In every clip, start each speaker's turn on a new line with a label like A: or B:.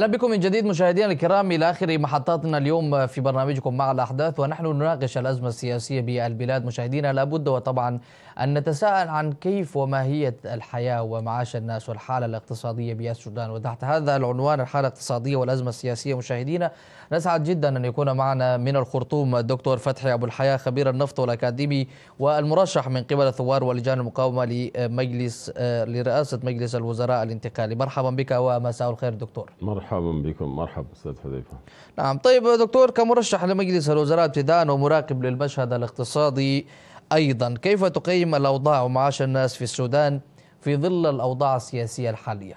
A: اهلا بكم من جديد مشاهدينا الكرام الى اخر محطاتنا اليوم في برنامجكم مع الاحداث ونحن نناقش الازمه السياسيه بالبلاد مشاهدينا لابد وطبعا ان نتساءل عن كيف وماهيه الحياه ومعاش الناس والحاله الاقتصاديه بالسودان وتحت هذا العنوان الحاله الاقتصاديه والازمه السياسيه مشاهدينا نسعد جدا ان يكون معنا من الخرطوم الدكتور فتحي ابو الحياه خبير النفط والاكاديمي والمرشح من قبل الثوار ولجان المقاومه لمجلس لرئاسه مجلس الوزراء الانتقالي مرحبا بك ومساء الخير دكتور
B: مرحبا مرحبا بكم مرحبا استاذ حذيفه
A: نعم طيب دكتور كمرشح لمجلس الوزراء ابتداء ومراقب للمشهد الاقتصادي ايضا كيف تقيم الاوضاع ومعاش الناس في السودان في ظل الاوضاع السياسيه الحاليه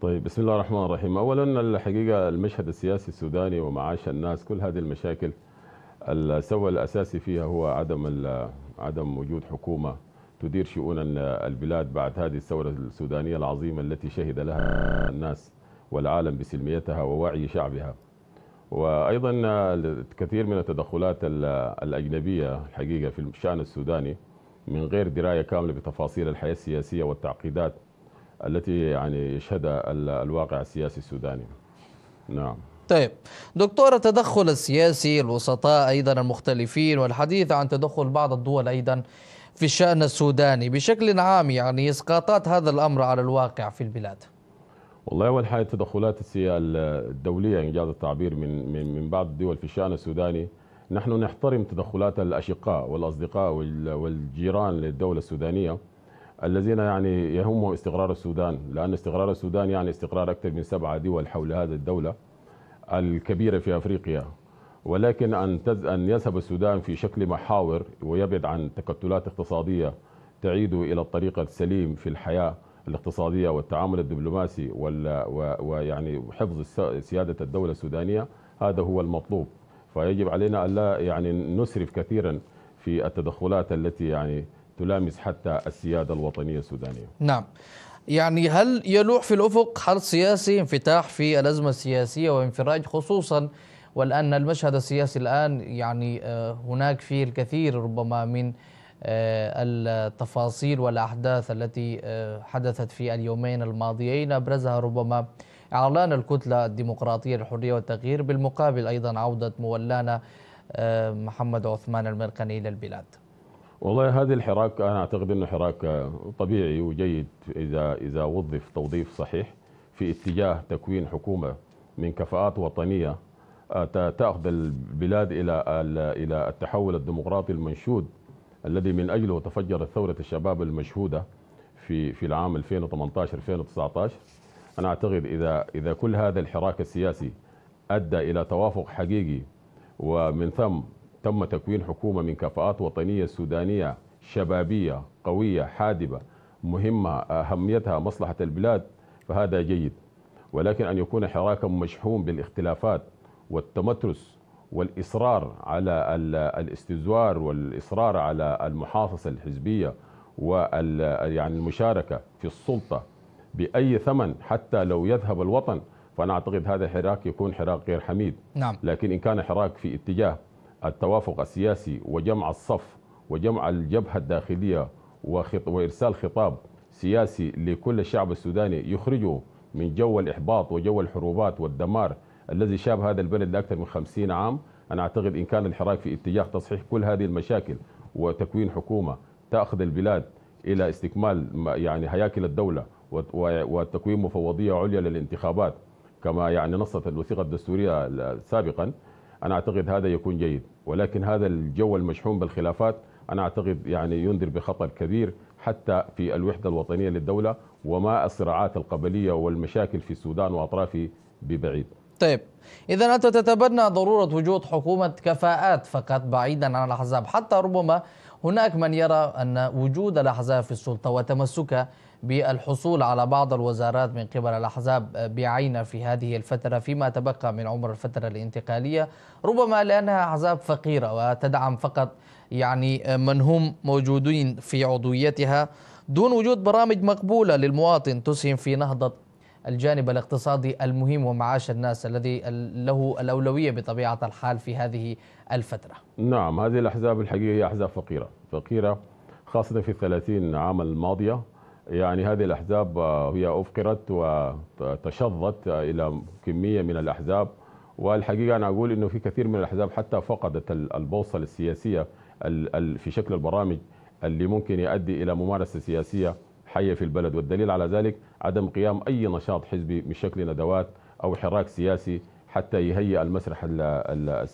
B: طيب بسم الله الرحمن الرحيم اولا الحقيقه المشهد السياسي السوداني ومعاش الناس كل هذه المشاكل السبب الاساسي فيها هو عدم عدم وجود حكومه تدير شؤون البلاد بعد هذه الثورة السودانية العظيمة التي شهد لها الناس والعالم بسلميتها ووعي شعبها وأيضا كثير من التدخلات الأجنبية الحقيقة في الشأن السوداني من غير دراية كاملة بتفاصيل الحياة السياسية والتعقيدات التي يعني يشهدها الواقع السياسي السوداني نعم
A: طيب دكتور التدخل السياسي الوسطاء أيضا المختلفين والحديث عن تدخل بعض الدول أيضا في الشأن السوداني بشكل عام يعني إسقاطات هذا الأمر على الواقع في البلاد
B: والله اول حاجه التدخلات الدوليه ان يعني جاز التعبير من من من بعض الدول في الشان السوداني نحن نحترم تدخلات الاشقاء والاصدقاء والجيران للدوله السودانيه الذين يعني يهمهم استقرار السودان لان استقرار السودان يعني استقرار اكثر من سبعه دول حول هذه الدوله الكبيره في افريقيا ولكن ان تز... ان يذهب السودان في شكل محاور ويبعد عن تكتلات اقتصاديه تعيد الى الطريق السليم في الحياه الاقتصادية والتعامل الدبلوماسي ويعني حفظ سيادة الدولة السودانية هذا هو المطلوب فيجب علينا ألا يعني نسرف كثيرا في التدخلات التي يعني تلامس حتى السيادة الوطنية السودانية
A: نعم يعني هل يلوح في الأفق حرب سياسي انفتاح في الأزمة السياسية وانفراج خصوصا والآن المشهد السياسي الآن يعني آه، هناك فيه الكثير ربما من التفاصيل والأحداث التي آه، حدثت في اليومين الماضيين أبرزها ربما إعلان الكتلة الديمقراطية للحرية والتغيير بالمقابل أيضا عودة مولانا آه، محمد عثمان المرقني إلى البلاد
B: والله هذه الحراك أنا أعتقد أنه حراك آه، طبيعي وجيد إذا, إذا وظف توظيف صحيح في اتجاه تكوين حكومة من كفاءات وطنية تأخذ البلاد إلى التحول الديمقراطي المنشود الذي من أجله تفجرت ثورة الشباب المشهودة في في العام 2018 2019 أنا أعتقد إذا إذا كل هذا الحراك السياسي أدى إلى توافق حقيقي ومن ثم تم تكوين حكومة من كفاءات وطنية سودانية شبابية قوية حادبة مهمة أهميتها مصلحة البلاد فهذا جيد ولكن أن يكون حراكا مشحوم بالاختلافات والتمترس والإصرار على الاستزوار والإصرار على المحاصصة الحزبية وال يعني المشاركة في السلطة بأي ثمن حتى لو يذهب الوطن فأنا أعتقد هذا حراك يكون حراك غير حميد نعم. لكن إن كان حراك في اتجاه التوافق السياسي وجمع الصف وجمع الجبهة الداخلية وخط وإرسال خطاب سياسي لكل الشعب السوداني يخرجه من جو الإحباط وجو الحروبات والدمار الذي شاب هذا البلد لأكثر من خمسين عام أنا أعتقد إن كان الحراك في اتجاه تصحيح كل هذه المشاكل وتكوين حكومة تأخذ البلاد إلى استكمال يعني هياكل الدولة وتكوين مفوضية عليا للانتخابات كما يعني نصت الوثيقة الدستورية سابقا أنا أعتقد هذا يكون جيد ولكن هذا الجو المشحون بالخلافات أنا أعتقد يعني ينذر بخطر كبير حتى في الوحدة الوطنية للدولة وما الصراعات القبلية والمشاكل في السودان وأطرافه ببعيد
A: طيب إذا أنت تتبنى ضرورة وجود حكومة كفاءات فقط بعيدا عن الأحزاب حتى ربما هناك من يرى أن وجود الأحزاب في السلطة وتمسكها بالحصول على بعض الوزارات من قبل الأحزاب بعينه في هذه الفترة فيما تبقى من عمر الفترة الانتقالية ربما لأنها أحزاب فقيرة وتدعم فقط يعني من هم موجودين في عضويتها دون وجود برامج مقبولة للمواطن تسهم في نهضة الجانب الاقتصادي المهم ومعاش الناس الذي له الأولوية بطبيعة الحال في هذه الفترة
B: نعم هذه الأحزاب الحقيقة هي أحزاب فقيرة فقيرة خاصة في الثلاثين عام الماضية يعني هذه الأحزاب آه، هي أفقرت وتشظت آه، إلى كمية من الأحزاب والحقيقة أنا أقول أنه في كثير من الأحزاب حتى فقدت البوصلة السياسية في شكل البرامج اللي ممكن يؤدي إلى ممارسة سياسية حية في البلد والدليل على ذلك عدم قيام أي نشاط حزبي بشكل ندوات أو حراك سياسي حتى يهيئ المسرح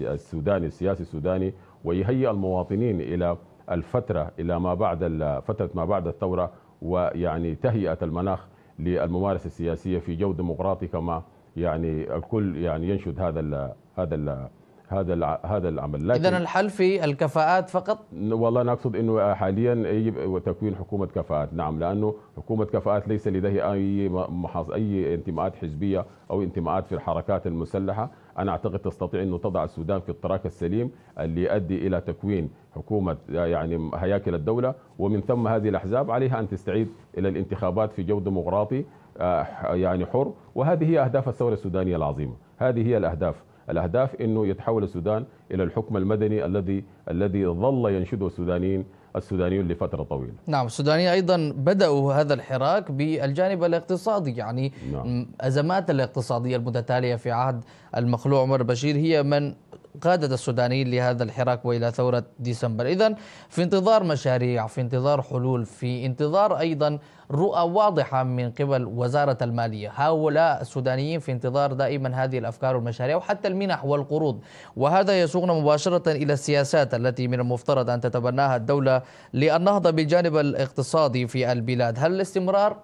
B: السوداني السياسي السوداني ويهيئ المواطنين إلى الفترة إلى ما بعد فترة ما بعد الثورة ويعني تهيئة المناخ للممارسة السياسية في جو ديمقراطي كما يعني الكل يعني ينشد هذا الـ هذا ال هذا هذا العمل لكن اذا الحل
A: في الكفاءات فقط
B: والله انا اقصد انه حاليا يجب تكوين حكومه كفاءات نعم لانه حكومه كفاءات ليس لديه اي محاص اي انتماءات حزبيه او انتماءات في الحركات المسلحه انا اعتقد تستطيع انه تضع السودان في الطراك السليم اللي يؤدي الى تكوين حكومه يعني هياكل الدوله ومن ثم هذه الاحزاب عليها ان تستعيد الى الانتخابات في جو ديمقراطي آه، يعني حر وهذه هي اهداف الثوره السودانيه العظيمه هذه هي الاهداف الاهداف انه يتحول السودان الى الحكم المدني الذي الذي ظل ينشده السودانيين السودانيون لفتره طويله.
A: نعم السودانيين ايضا بداوا هذا الحراك بالجانب الاقتصادي يعني نعم. ازمات الاقتصاديه المتتاليه في عهد المخلوع عمر بشير هي من قادة السودانيين لهذا الحراك وإلى ثورة ديسمبر إذا في انتظار مشاريع في انتظار حلول في انتظار أيضا رؤى واضحة من قبل وزارة المالية هؤلاء السودانيين في انتظار دائما هذه الأفكار والمشاريع وحتى المنح والقروض وهذا يسوقنا مباشرة إلى السياسات التي من المفترض أن تتبناها الدولة للنهضة بالجانب الاقتصادي في البلاد هل الاستمرار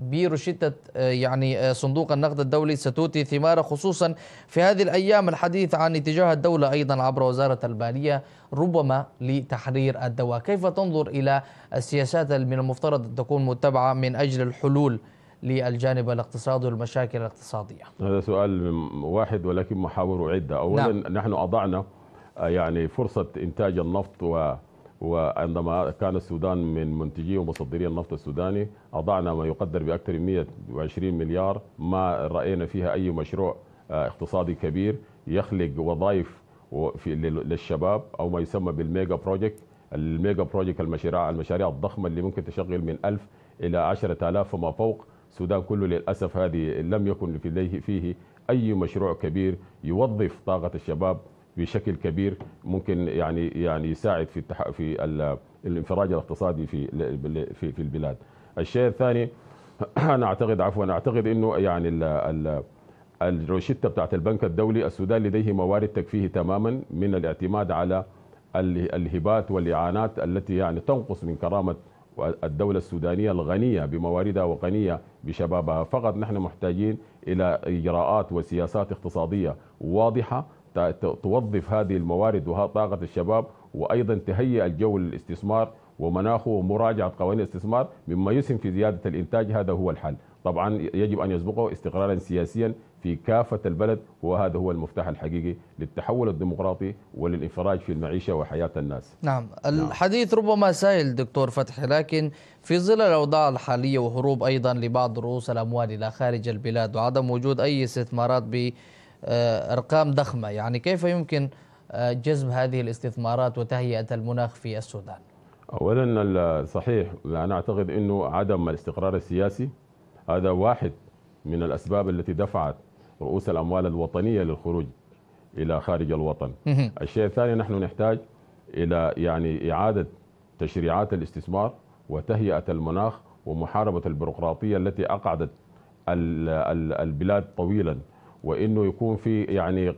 A: بروشتة آه، يعني آه، صندوق النقد الدولي ستؤتي ثماره خصوصا في هذه الأيام الحديث عن اتجاه الدولة أيضا عبر وزارة البالية ربما لتحرير الدواء كيف تنظر إلى السياسات من المفترض أن تكون متبعة من أجل الحلول للجانب الاقتصادي والمشاكل الاقتصادية
B: هذا سؤال واحد ولكن محاوره عدة أولا نعم. نحن أضعنا آه، يعني فرصة إنتاج النفط و وعندما كان السودان من منتجي ومصدري النفط السوداني أضعنا ما يقدر بأكثر من 120 مليار ما رأينا فيها أي مشروع آه، اقتصادي كبير يخلق وظائف للشباب أو ما يسمى بالميجا بروجكت الميجا بروجكت المشاريع المشاريع الضخمة اللي ممكن تشغل من 1000 إلى 10000 وما فوق السودان كله للأسف هذه لم يكن فيه أي مشروع كبير يوظف طاقة الشباب بشكل كبير ممكن يعني يعني يساعد في في الانفراج الاقتصادي في في في البلاد. الشيء الثاني انا اعتقد عفوا اعتقد انه يعني ال... ال... الروشته بتاعت البنك الدولي السودان لديه موارد تكفيه تماما من الاعتماد على الهبات والاعانات التي يعني تنقص من كرامه الدولة السودانية الغنية بمواردها وغنية بشبابها فقط نحن محتاجين إلى إجراءات وسياسات اقتصادية واضحة توظف هذه الموارد طاقة الشباب وأيضا تهيئ الجو للاستثمار ومناخه ومراجعة قوانين الاستثمار مما يسهم في زيادة الإنتاج هذا هو الحل طبعا يجب أن يسبقه استقرارا سياسيا في كافة البلد وهذا هو المفتاح الحقيقي للتحول الديمقراطي وللإنفراج في المعيشة وحياة الناس
A: نعم, نعم. الحديث ربما سائل دكتور فتحي لكن في ظل الأوضاع الحالية وهروب أيضا لبعض رؤوس الأموال إلى خارج البلاد وعدم وجود أي استثمارات ب آه، أرقام ضخمة يعني كيف يمكن آه، جذب هذه الاستثمارات وتهيئة المناخ في السودان
B: أولا صحيح أنا أعتقد أنه عدم الاستقرار السياسي هذا واحد من الأسباب التي دفعت رؤوس الأموال الوطنية للخروج إلى خارج الوطن الشيء الثاني نحن نحتاج إلى يعني إعادة تشريعات الاستثمار وتهيئة المناخ ومحاربة البيروقراطية التي أقعدت البلاد طويلا وانه يكون في يعني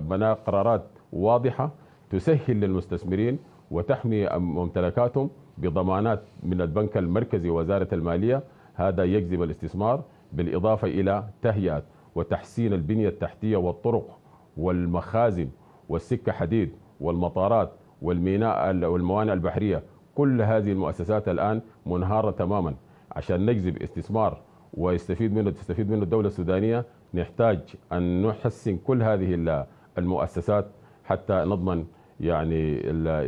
B: بناء قرارات واضحه تسهل للمستثمرين وتحمي ممتلكاتهم بضمانات من البنك المركزي وزاره الماليه هذا يجذب الاستثمار بالاضافه الى تهيئه وتحسين البنيه التحتيه والطرق والمخازن والسكه حديد والمطارات والميناء والموانئ البحريه كل هذه المؤسسات الان منهاره تماما عشان نجذب استثمار ويستفيد منه تستفيد منه الدوله السودانيه نحتاج أن نحسن كل هذه المؤسسات حتى نضمن يعني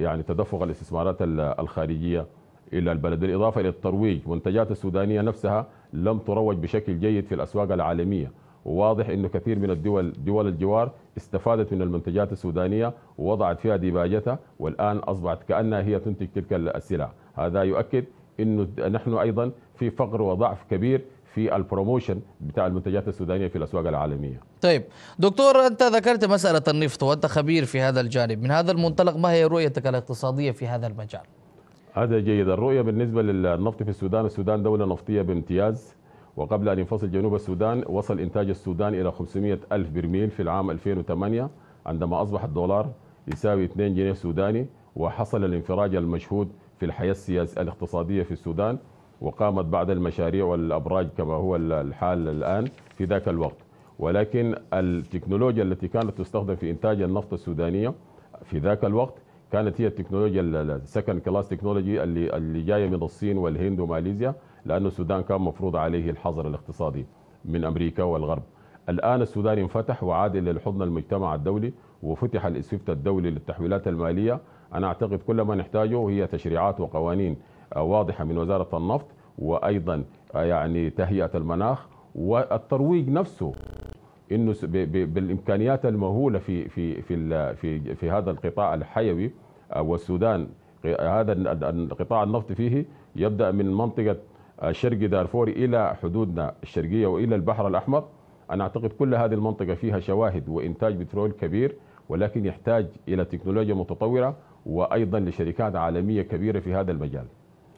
B: يعني تدفق الاستثمارات الخارجية إلى البلد بالإضافة إلى الترويج منتجات السودانية نفسها لم تروج بشكل جيد في الأسواق العالمية وواضح أنه كثير من الدول دول الجوار استفادت من المنتجات السودانية ووضعت فيها ديباجتها والآن أصبحت كأنها هي تنتج تلك السلع هذا يؤكد أنه نحن أيضا في فقر وضعف كبير في البروموشن بتاع المنتجات السودانيه في الاسواق العالميه.
A: طيب دكتور انت ذكرت مساله النفط وانت خبير في هذا الجانب، من هذا المنطلق ما هي رؤيتك الاقتصاديه في هذا المجال؟
B: هذا جيد، الرؤيه بالنسبه للنفط في السودان، السودان دوله نفطيه بامتياز وقبل ان ينفصل جنوب السودان وصل انتاج السودان الى 500 الف برميل في العام 2008 عندما اصبح الدولار يساوي 2 جنيه سوداني وحصل الانفراج المشهود في الحياه السياسيه الاقتصاديه في السودان وقامت بعض المشاريع والأبراج كما هو الحال الآن في ذاك الوقت ولكن التكنولوجيا التي كانت تستخدم في إنتاج النفط السودانية في ذاك الوقت كانت هي التكنولوجيا السكند كلاس تكنولوجي اللي اللي جايه من الصين والهند وماليزيا لانه السودان كان مفروض عليه الحظر الاقتصادي من امريكا والغرب. الان السودان انفتح وعاد الى الحضن المجتمع الدولي وفتح الاسفت الدولي للتحويلات الماليه، انا اعتقد كل ما نحتاجه هي تشريعات وقوانين واضحه من وزاره النفط وايضا يعني تهيئه المناخ والترويج نفسه انه بالامكانيات المهوله في في في في, في هذا القطاع الحيوي آه، والسودان هذا القطاع النفطي فيه يبدا من منطقه آه، شرق دارفور الى حدودنا الشرقيه والى البحر الاحمر انا اعتقد كل هذه المنطقه فيها شواهد وانتاج بترول كبير ولكن يحتاج الى تكنولوجيا متطوره وايضا لشركات عالميه كبيره في هذا المجال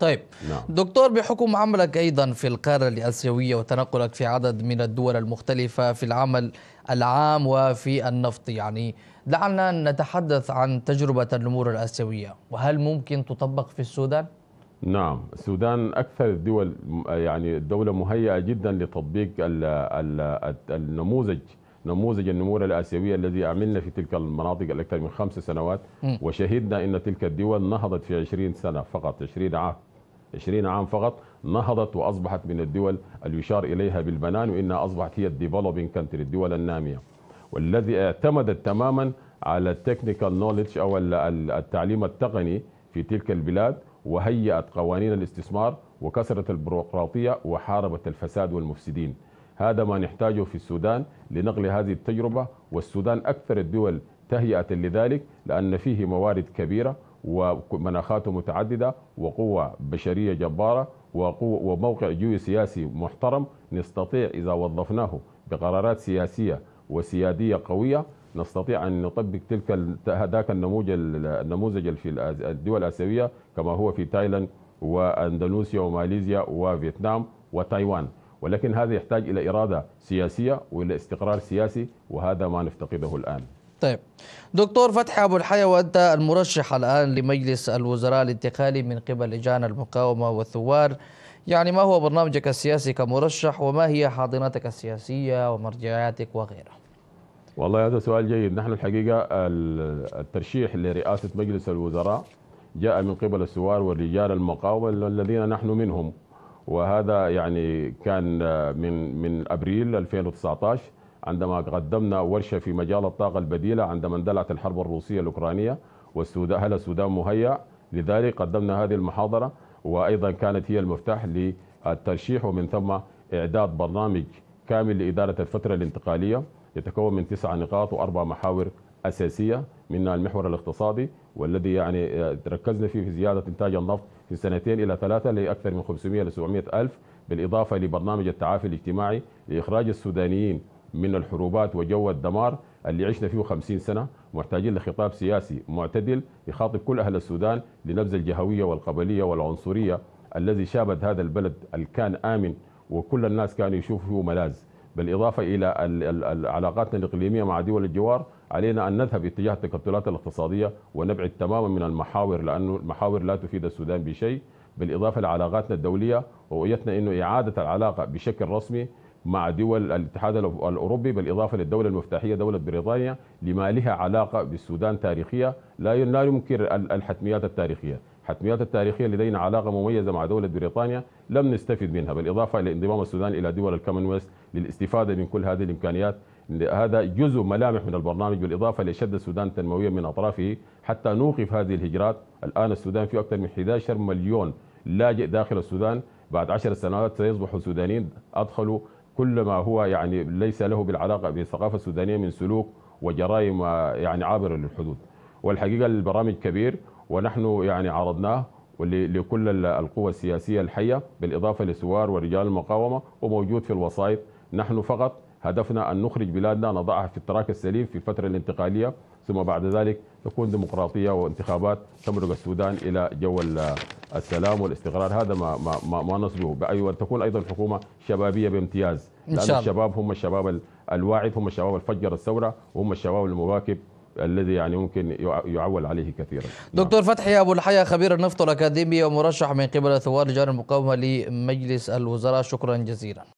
A: طيب نعم. دكتور بحكم عملك أيضا في القارة الآسيوية وتنقلك في عدد من الدول المختلفة في العمل العام وفي النفط يعني دعنا نتحدث عن تجربة الأمور الآسيوية وهل ممكن تطبق في السودان؟
B: نعم السودان أكثر الدول يعني الدولة مهيئة جدا لتطبيق النموذج نموذج النمور الآسيوية الذي عملنا في تلك المناطق الأكثر من خمس سنوات وشهدنا أن تلك الدول نهضت في 20 سنة فقط 20 عام 20 عام فقط نهضت وأصبحت من الدول اليشار إليها بالبنان وإنها أصبحت هي الديفلوبينج كانتري الدول النامية والذي اعتمدت تماما على التكنيكال نوليدج أو التعليم التقني في تلك البلاد وهيئت قوانين الاستثمار وكسرت البيروقراطية وحاربت الفساد والمفسدين هذا ما نحتاجه في السودان لنقل هذه التجربة والسودان أكثر الدول تهيئة لذلك لأن فيه موارد كبيرة ومناخاته متعددة وقوة بشرية جبارة وقوة وموقع جيوسياسي محترم نستطيع إذا وظفناه بقرارات سياسية وسيادية قوية نستطيع أن نطبق تلك هذاك النموذج النموذج في الدول الآسيوية كما هو في تايلاند وأندونيسيا وماليزيا وفيتنام وتايوان ولكن هذا يحتاج إلى إرادة سياسية وإلى استقرار سياسي وهذا ما نفتقده الآن
A: طيب دكتور فتحي أبو الحيا وأنت المرشح الآن لمجلس الوزراء الانتقالي من قبل لجان المقاومة والثوار يعني ما هو برنامجك السياسي كمرشح وما هي حاضناتك السياسية ومرجعياتك وغيرها
B: والله هذا سؤال جيد نحن الحقيقة الترشيح لرئاسة مجلس الوزراء جاء من قبل الثوار والرجال المقاومة الذين نحن منهم وهذا يعني كان من من ابريل 2019 عندما قدمنا ورشة في مجال الطاقة البديلة عندما اندلعت الحرب الروسية الأوكرانية والسودان هل السودان مهيأ لذلك قدمنا هذه المحاضرة وأيضا كانت هي المفتاح للترشيح ومن ثم إعداد برنامج كامل لإدارة الفترة الانتقالية يتكون من تسع نقاط وأربع محاور أساسية منها المحور الاقتصادي والذي يعني آه، ركزنا فيه في زيادة إنتاج النفط في سنتين إلى ثلاثة لأكثر من 500 ل 700 ألف بالإضافة لبرنامج التعافي الاجتماعي لإخراج السودانيين من الحروبات وجو الدمار اللي عشنا فيه 50 سنة محتاجين لخطاب سياسي معتدل يخاطب كل أهل السودان لنبذ الجهوية والقبلية والعنصرية الذي شابت هذا البلد اللي كان آمن وكل الناس كانوا يشوفوا فيه ملاذ بالإضافة إلى علاقاتنا الإقليمية مع دول الجوار علينا أن نذهب اتجاه التكتلات الاقتصادية ونبعد تماما من المحاور لأنه المحاور لا تفيد السودان بشيء بالإضافة لعلاقاتنا الدولية ورؤيتنا أنه إعادة العلاقة بشكل رسمي مع دول الاتحاد الأوروبي بالإضافة للدولة المفتاحية دولة بريطانيا لما لها علاقة بالسودان تاريخية لا لا ينكر الحتميات التاريخية الحتميات التاريخية لدينا علاقة مميزة مع دولة بريطانيا لم نستفد منها بالإضافة إلى انضمام السودان إلى دول الكومنولث للاستفادة من كل هذه الإمكانيات هذا جزء ملامح من البرنامج بالإضافة لشد السودان تنمويا من أطرافه حتى نوقف هذه الهجرات الآن السودان في أكثر من 11 مليون لاجئ داخل السودان بعد 10 سنوات سيصبح سودانيين أدخلوا كل ما هو يعني ليس له بالعلاقة بالثقافة السودانية من سلوك وجرائم يعني عابرة للحدود والحقيقة البرامج كبير ونحن يعني عرضناه لكل القوى السياسية الحية بالإضافة لسوار ورجال المقاومة وموجود في الوسائط نحن فقط هدفنا أن نخرج بلادنا نضعها في التراك السليم في الفترة الانتقالية ثم بعد ذلك تكون ديمقراطية وانتخابات تمرق السودان إلى جو السلام والاستقرار هذا ما ما ما, ما نصبه بأي وتكون أيضا حكومة شبابية بامتياز لأن الشباب هم الشباب الواعد هم الشباب الفجر الثورة وهم الشباب المواكب الذي يعني ممكن يعول عليه كثيرا نعم.
A: دكتور نعم. فتحي أبو الحيا خبير النفط الأكاديمي ومرشح من قبل ثوار لجان المقاومة لمجلس الوزراء شكرا جزيلا